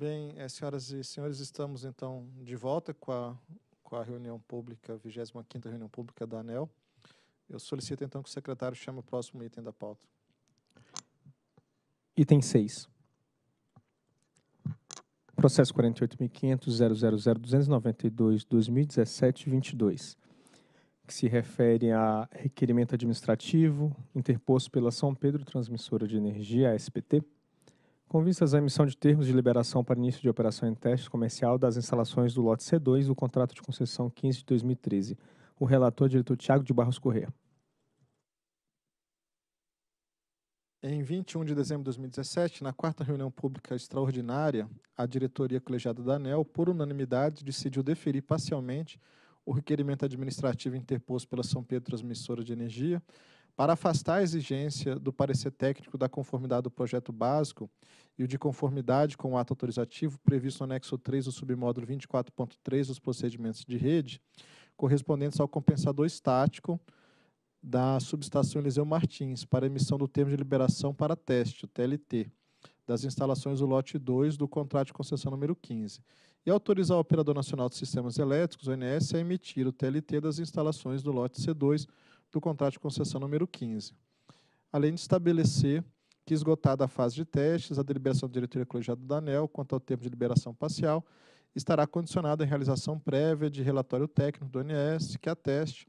Bem, eh, senhoras e senhores, estamos então de volta com a, com a reunião pública, 25ª reunião pública da ANEL. Eu solicito então que o secretário chame o próximo item da pauta. Item 6. Processo 48.500.000.292.2017.22, que se refere a requerimento administrativo interposto pela São Pedro Transmissora de Energia, (SPT) com vistas à emissão de termos de liberação para início de operação em teste comercial das instalações do lote C2 do contrato de concessão 15 de 2013. O relator, diretor Tiago de Barros Corrêa. Em 21 de dezembro de 2017, na quarta reunião pública extraordinária, a diretoria colegiada da ANEL, por unanimidade, decidiu deferir parcialmente o requerimento administrativo interposto pela São Pedro Transmissora de Energia para afastar a exigência do parecer técnico da conformidade do projeto básico e o de conformidade com o ato autorizativo previsto no anexo 3 do submódulo 24.3 dos procedimentos de rede, correspondentes ao compensador estático da subestação Eliseu Martins para emissão do termo de liberação para teste, o TLT, das instalações do lote 2 do contrato de concessão número 15, e autorizar o Operador Nacional de Sistemas Elétricos, ONS, a emitir o TLT das instalações do lote C2 do contrato de concessão número 15. Além de estabelecer que, esgotada a fase de testes, a deliberação do diretoria colegiado da ANEL quanto ao tempo de liberação parcial estará condicionada à realização prévia de relatório técnico do ONS que ateste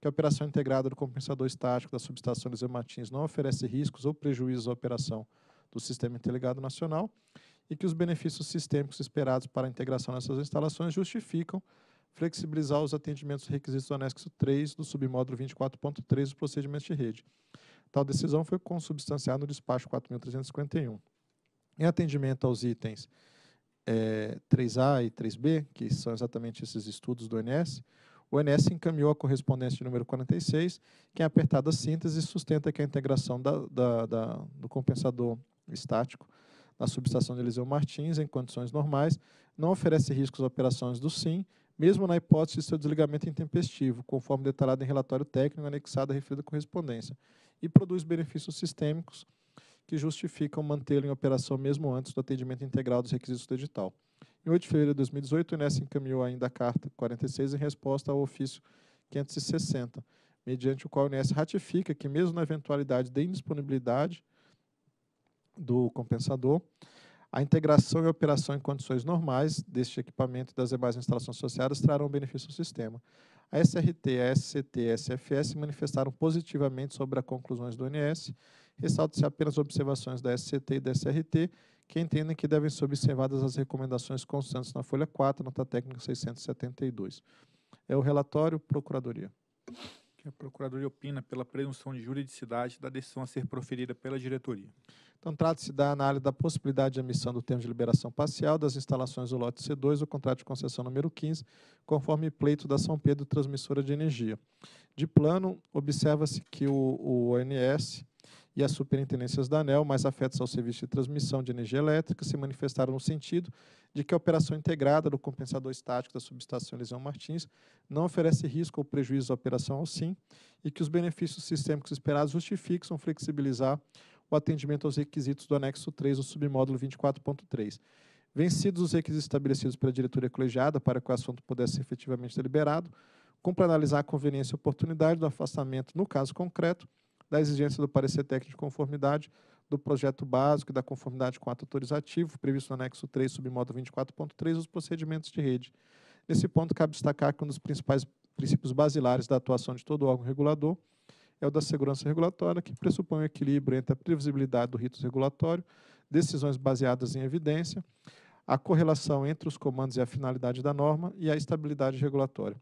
que a operação integrada do compensador estático da subestação Liseu Martins não oferece riscos ou prejuízos à operação do Sistema Interligado Nacional e que os benefícios sistêmicos esperados para a integração nessas instalações justificam flexibilizar os atendimentos requisitos do anexo 3 do submódulo 24.3 do procedimento de rede. Tal decisão foi consubstanciada no despacho 4.351. Em atendimento aos itens é, eh, 3A e 3B, que são exatamente esses estudos do ONS, o ONS encaminhou a correspondência de número 46, que é apertada síntese e sustenta que a integração da, da, da, do compensador estático na subestação de Eliseu Martins, em condições normais, não oferece riscos às operações do SIM, mesmo na hipótese de seu desligamento intempestivo, conforme detalhado em relatório técnico anexado à referida correspondência, e produz benefícios sistêmicos que justificam mantê-lo em operação mesmo antes do atendimento integral dos requisitos do edital. Em 8 de fevereiro de 2018, o INES encaminhou ainda a carta 46 em resposta ao ofício 560, mediante o qual o INES ratifica que, mesmo na eventualidade de indisponibilidade do compensador, a integração e operação em condições normais deste equipamento e das demais instalações associadas trarão benefício ao sistema. A SRT, a SCT e a SFS manifestaram positivamente sobre as conclusões do ONS. ressaltam-se apenas observações da SCT e da SRT, que entendem que devem ser observadas as recomendações constantes na folha 4, nota técnica 672. É o relatório Procuradoria a Procuradoria opina pela presunção de juridicidade da decisão a ser proferida pela diretoria. Então, trata-se da análise da possibilidade de emissão do termo de liberação parcial das instalações do lote C2 do contrato de concessão número 15, conforme pleito da São Pedro Transmissora de Energia. De plano, observa-se que o, o ONS e as superintendências da ANEL, mais afetas ao serviço de transmissão de energia elétrica, se manifestaram no sentido de que a operação integrada do compensador estático da subestação Elisão Martins não oferece risco ou prejuízo à operação ao SIM e que os benefícios sistêmicos esperados justificam flexibilizar o atendimento aos requisitos do anexo 3 do submódulo 24.3. Vencidos os requisitos estabelecidos pela diretoria colegiada para que o assunto pudesse ser efetivamente deliberado, cumpre analisar a conveniência e oportunidade do afastamento, no caso concreto, da exigência do parecer técnico de conformidade do projeto básico e da conformidade com o ato autorizativo, previsto no anexo 3, submodo 24.3, os procedimentos de rede. Nesse ponto, cabe destacar que um dos principais princípios basilares da atuação de todo órgão regulador é o da segurança regulatória, que pressupõe o um equilíbrio entre a previsibilidade do rito regulatório, decisões baseadas em evidência, a correlação entre os comandos e a finalidade da norma e a estabilidade regulatória.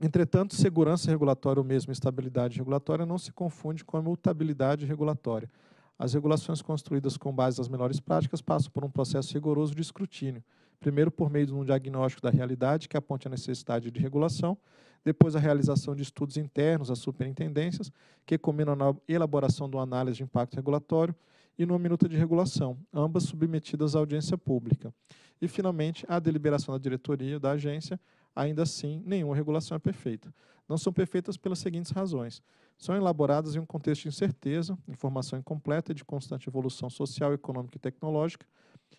Entretanto, segurança regulatória ou mesmo estabilidade regulatória não se confunde com a mutabilidade regulatória. As regulações construídas com base nas melhores práticas passam por um processo rigoroso de escrutínio, primeiro por meio de um diagnóstico da realidade que aponte a necessidade de regulação, depois a realização de estudos internos às superintendências, que combinam na elaboração de uma análise de impacto regulatório e numa minuta de regulação, ambas submetidas à audiência pública. E, finalmente, a deliberação da diretoria da agência ainda assim, nenhuma regulação é perfeita. Não são perfeitas pelas seguintes razões. São elaboradas em um contexto de incerteza, informação incompleta e de constante evolução social, econômica e tecnológica,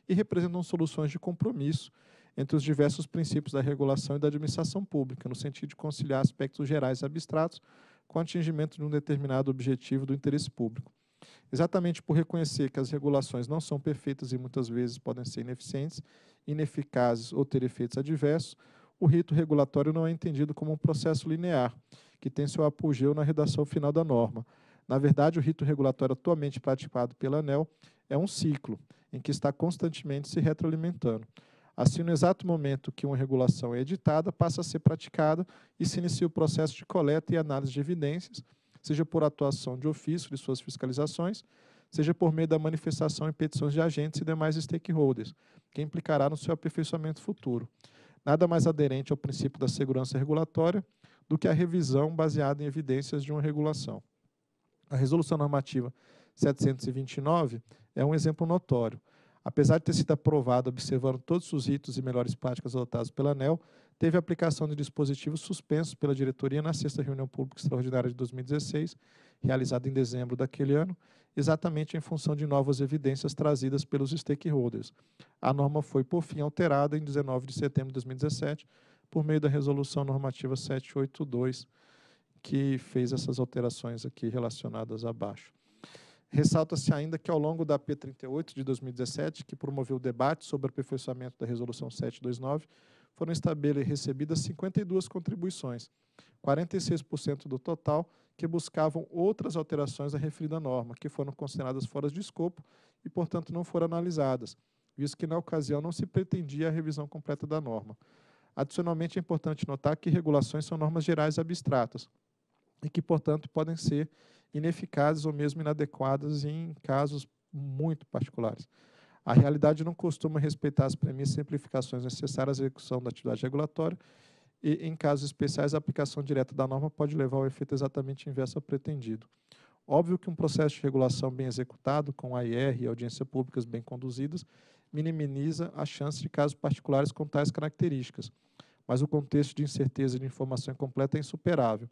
e representam soluções de compromisso entre os diversos princípios da regulação e da administração pública, no sentido de conciliar aspectos gerais e abstratos com o atingimento de um determinado objetivo do interesse público. Exatamente por reconhecer que as regulações não são perfeitas e muitas vezes podem ser ineficientes, ineficazes ou ter efeitos adversos, o rito regulatório não é entendido como um processo linear, que tem seu apogeu na redação final da norma. Na verdade, o rito regulatório atualmente praticado pela ANEL é um ciclo, em que está constantemente se retroalimentando. Assim, no exato momento que uma regulação é editada, passa a ser praticada e se inicia o processo de coleta e análise de evidências, seja por atuação de ofício de suas fiscalizações, seja por meio da manifestação e petições de agentes e demais stakeholders, que implicará no seu aperfeiçoamento futuro nada mais aderente ao princípio da segurança regulatória do que a revisão baseada em evidências de uma regulação. A Resolução Normativa 729 é um exemplo notório. Apesar de ter sido aprovada observando todos os ritos e melhores práticas adotados pela ANEL, teve aplicação de dispositivos suspensos pela diretoria na sexta reunião pública extraordinária de 2016, realizada em dezembro daquele ano, exatamente em função de novas evidências trazidas pelos stakeholders. A norma foi, por fim, alterada em 19 de setembro de 2017, por meio da Resolução Normativa 782, que fez essas alterações aqui relacionadas abaixo. Ressalta-se ainda que, ao longo da P38 de 2017, que promoveu o debate sobre o aperfeiçoamento da Resolução 729, foram recebidas 52 contribuições, 46% do total que buscavam outras alterações à referida norma, que foram consideradas fora de escopo e, portanto, não foram analisadas, visto que, na ocasião, não se pretendia a revisão completa da norma. Adicionalmente, é importante notar que regulações são normas gerais abstratas e que, portanto, podem ser ineficazes ou mesmo inadequadas em casos muito particulares. A realidade não costuma respeitar as premissas e simplificações necessárias à execução da atividade regulatória e, em casos especiais, a aplicação direta da norma pode levar ao efeito exatamente inverso ao pretendido. Óbvio que um processo de regulação bem executado, com AIR e audiências públicas bem conduzidas, minimiza a chance de casos particulares com tais características, mas o contexto de incerteza de informação incompleta é insuperável.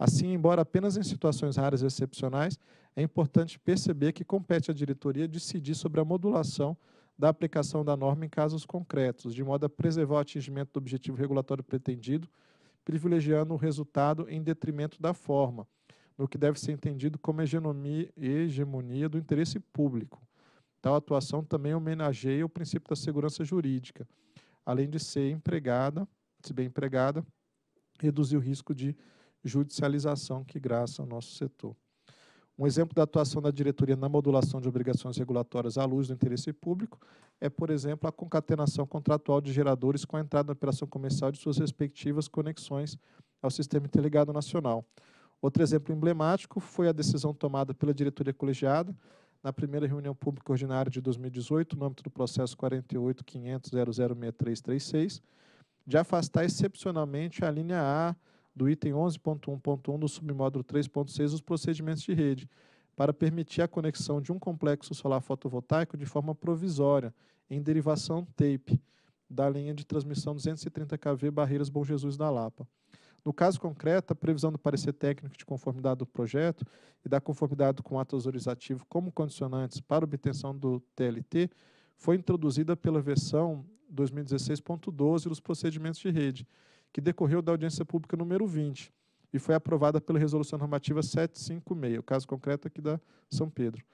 Assim, embora apenas em situações raras e excepcionais, é importante perceber que compete à diretoria decidir sobre a modulação da aplicação da norma em casos concretos, de modo a preservar o atingimento do objetivo regulatório pretendido, privilegiando o resultado em detrimento da forma, no que deve ser entendido como hegemonia do interesse público. Tal atuação também homenageia o princípio da segurança jurídica, além de ser empregada, se bem empregada, reduzir o risco de judicialização que graça ao nosso setor. Um exemplo da atuação da diretoria na modulação de obrigações regulatórias à luz do interesse público é, por exemplo, a concatenação contratual de geradores com a entrada na operação comercial de suas respectivas conexões ao Sistema Interligado Nacional. Outro exemplo emblemático foi a decisão tomada pela diretoria colegiada na primeira reunião pública ordinária de 2018, no âmbito do processo 48.500.006336, de afastar excepcionalmente a linha A do item 11.1.1 do submódulo 3.6 os procedimentos de rede, para permitir a conexão de um complexo solar fotovoltaico de forma provisória, em derivação TAPE, da linha de transmissão 230 kV Barreiras Bom Jesus da Lapa. No caso concreto, a previsão do parecer técnico de conformidade do projeto e da conformidade com o ato autorizativo como condicionantes para obtenção do TLT foi introduzida pela versão 2016.12 dos procedimentos de rede, que decorreu da audiência pública número 20 e foi aprovada pela Resolução Normativa 756, o caso concreto aqui da São Pedro.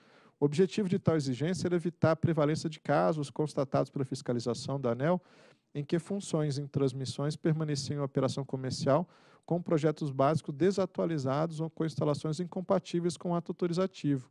O objetivo de tal exigência era evitar a prevalência de casos constatados pela fiscalização da ANEL em que funções em transmissões permaneciam em operação comercial com projetos básicos desatualizados ou com instalações incompatíveis com o ato autorizativo,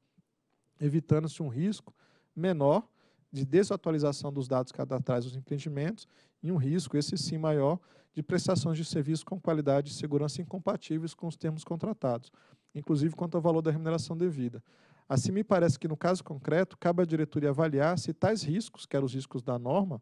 evitando-se um risco menor de desatualização dos dados cadastrais dos empreendimentos e um risco, esse sim, maior de prestações de serviço com qualidade e segurança incompatíveis com os termos contratados, inclusive quanto ao valor da remuneração devida. Assim, me parece que, no caso concreto, cabe à diretoria avaliar se tais riscos, que eram os riscos da norma,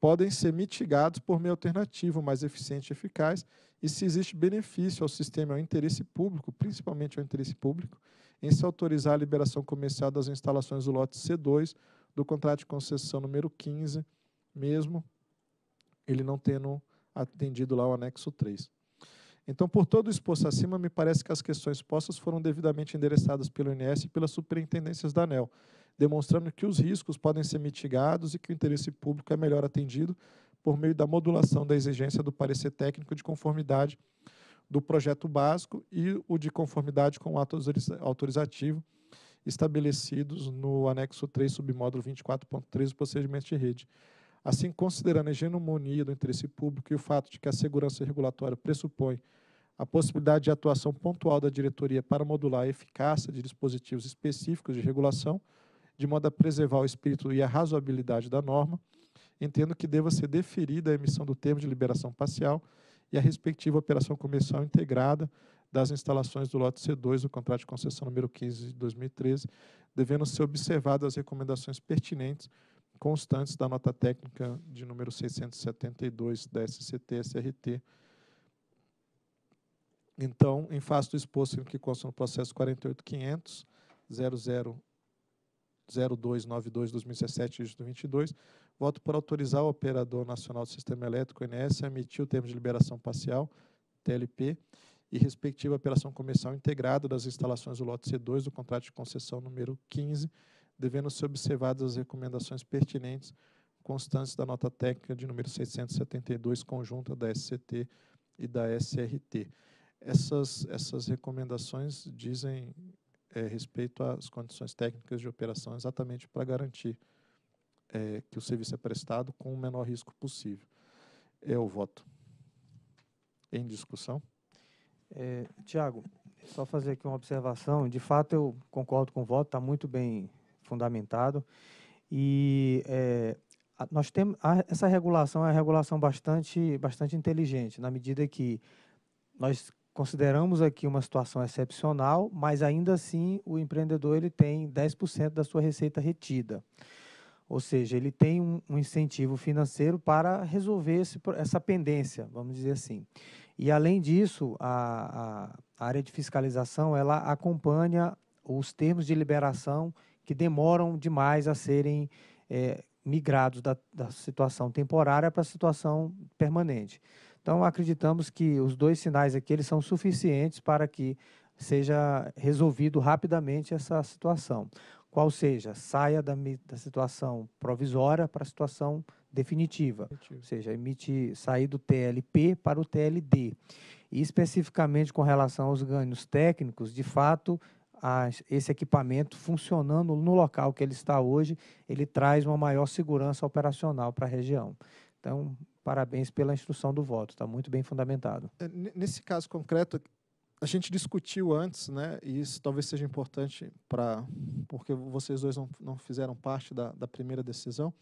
podem ser mitigados por meio alternativo, mais eficiente e eficaz, e se existe benefício ao sistema e ao interesse público, principalmente ao interesse público, em se autorizar a liberação comercial das instalações do lote C2 do contrato de concessão número 15, mesmo ele não tendo atendido lá o anexo 3. Então, por todo o exposto acima, me parece que as questões postas foram devidamente endereçadas pelo INS e pelas superintendências da ANEL, demonstrando que os riscos podem ser mitigados e que o interesse público é melhor atendido por meio da modulação da exigência do parecer técnico de conformidade do projeto básico e o de conformidade com o ato autorizativo estabelecidos no anexo 3, submódulo 24.3 do procedimento de rede. Assim, considerando a hegemonia do interesse público e o fato de que a segurança regulatória pressupõe a possibilidade de atuação pontual da diretoria para modular a eficácia de dispositivos específicos de regulação, de modo a preservar o espírito e a razoabilidade da norma, entendo que deva ser deferida a emissão do termo de liberação parcial e a respectiva operação comercial integrada das instalações do lote C2 do contrato de concessão número 15 de 2013, devendo ser observadas as recomendações pertinentes constantes da nota técnica de número 672 da SCT-SRT. Então, em face do exposto que consta no processo 48500 dígito 22, voto por autorizar o Operador Nacional do Sistema Elétrico, INS, a emitir o termo de liberação parcial, TLP, e respectiva operação comercial integrada das instalações do lote C2 do contrato de concessão número 15, devendo ser observadas as recomendações pertinentes constantes da nota técnica de número 672, conjunta da SCT e da SRT. Essas, essas recomendações dizem é, respeito às condições técnicas de operação, exatamente para garantir é, que o serviço é prestado com o menor risco possível. É o voto. Em discussão? É, Tiago, só fazer aqui uma observação. De fato, eu concordo com o voto, está muito bem fundamentado. E é, nós temos a, essa regulação é uma regulação bastante, bastante inteligente, na medida que nós consideramos aqui uma situação excepcional, mas ainda assim o empreendedor ele tem 10% da sua receita retida. Ou seja, ele tem um, um incentivo financeiro para resolver esse, essa pendência, vamos dizer assim. E, além disso, a, a, a área de fiscalização ela acompanha os termos de liberação que demoram demais a serem é, migrados da, da situação temporária para a situação permanente. Então, acreditamos que os dois sinais aqui eles são suficientes para que seja resolvido rapidamente essa situação. Qual seja, saia da, da situação provisória para a situação definitiva, Definitivo. ou seja, emite sair do TLP para o TLD. E especificamente com relação aos ganhos técnicos, de fato, as, esse equipamento funcionando no local que ele está hoje, ele traz uma maior segurança operacional para a região. Então, parabéns pela instrução do voto, está muito bem fundamentado. É, nesse caso concreto, a gente discutiu antes, né, e isso talvez seja importante para porque vocês dois não, não fizeram parte da, da primeira decisão,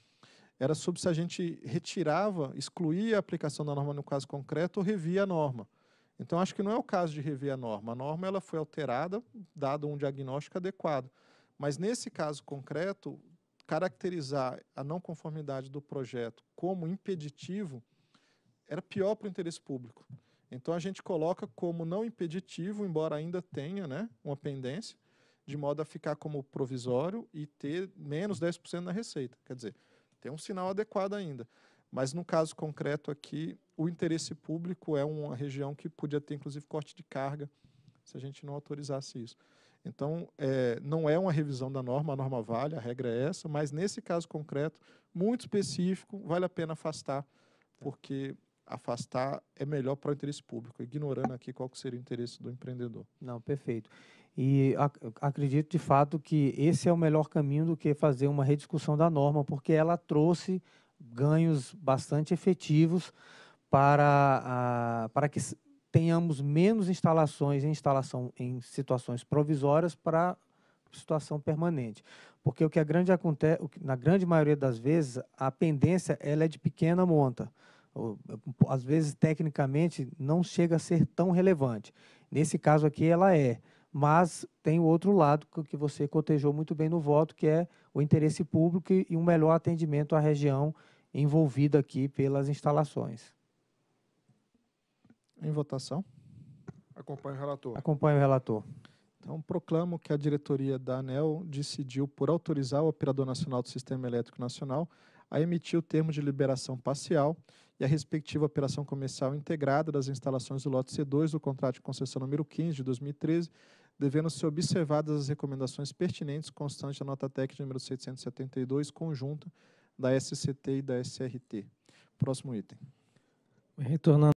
era sobre se a gente retirava, excluía a aplicação da norma no caso concreto ou revia a norma. Então, acho que não é o caso de rever a norma. A norma ela foi alterada, dado um diagnóstico adequado. Mas, nesse caso concreto, caracterizar a não conformidade do projeto como impeditivo era pior para o interesse público. Então, a gente coloca como não impeditivo, embora ainda tenha né, uma pendência, de modo a ficar como provisório e ter menos 10% na receita. Quer dizer, tem um sinal adequado ainda. Mas, no caso concreto aqui, o interesse público é uma região que podia ter, inclusive, corte de carga, se a gente não autorizasse isso. Então, é, não é uma revisão da norma, a norma vale, a regra é essa, mas nesse caso concreto, muito específico, vale a pena afastar, tá. porque afastar é melhor para o interesse público, ignorando aqui qual seria o interesse do empreendedor. Não, perfeito. E ac acredito de fato que esse é o melhor caminho do que fazer uma rediscussão da norma, porque ela trouxe ganhos bastante efetivos para, para que tenhamos menos instalações em instalação em situações provisórias para situação permanente. Porque o que a grande acontece, na grande maioria das vezes, a pendência ela é de pequena monta. Às vezes, tecnicamente, não chega a ser tão relevante. Nesse caso aqui, ela é. Mas tem o outro lado que você cotejou muito bem no voto, que é o interesse público e um melhor atendimento à região envolvida aqui pelas instalações. Em votação. Acompanho o relator. Acompanho o relator. Então, proclamo que a diretoria da ANEL decidiu por autorizar o Operador Nacional do Sistema Elétrico Nacional a emitir o termo de liberação parcial e a respectiva operação comercial integrada das instalações do lote C2 do contrato de concessão número 15 de 2013, devendo ser observadas as recomendações pertinentes constantes da nota técnica número 672, conjunta da SCT e da SRT. Próximo item. Retornando